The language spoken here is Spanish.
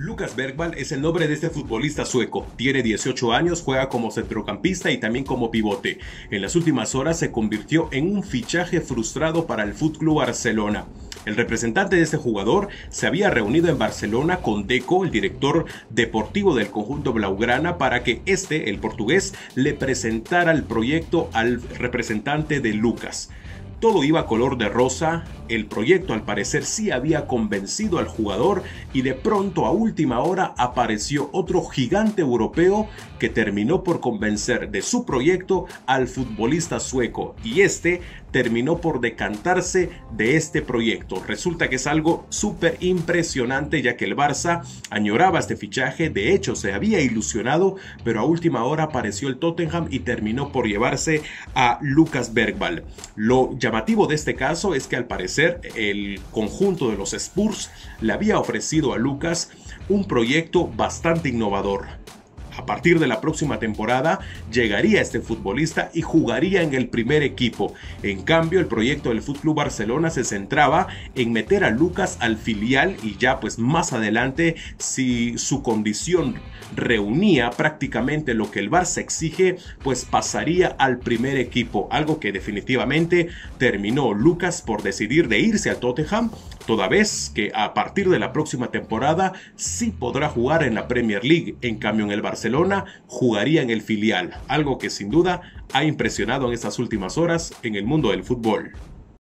Lucas Bergman es el nombre de este futbolista sueco. Tiene 18 años, juega como centrocampista y también como pivote. En las últimas horas se convirtió en un fichaje frustrado para el FC Barcelona. El representante de este jugador se había reunido en Barcelona con Deco, el director deportivo del conjunto blaugrana, para que este, el portugués, le presentara el proyecto al representante de Lucas. Todo iba color de rosa, el proyecto al parecer sí había convencido al jugador y de pronto a última hora apareció otro gigante europeo que terminó por convencer de su proyecto al futbolista sueco y este terminó por decantarse de este proyecto. Resulta que es algo súper impresionante ya que el Barça añoraba este fichaje, de hecho se había ilusionado, pero a última hora apareció el Tottenham y terminó por llevarse a Lucas Bergval. Lo llamativo de este caso es que al parecer el conjunto de los Spurs le había ofrecido a Lucas un proyecto bastante innovador a partir de la próxima temporada llegaría este futbolista y jugaría en el primer equipo. En cambio, el proyecto del fc Barcelona se centraba en meter a Lucas al filial y ya pues más adelante si su condición reunía prácticamente lo que el Barça exige, pues pasaría al primer equipo, algo que definitivamente terminó Lucas por decidir de irse a Tottenham, toda vez que a partir de la próxima temporada sí podrá jugar en la Premier League. En cambio en el Barcelona Barcelona jugaría en el filial, algo que sin duda ha impresionado en estas últimas horas en el mundo del fútbol.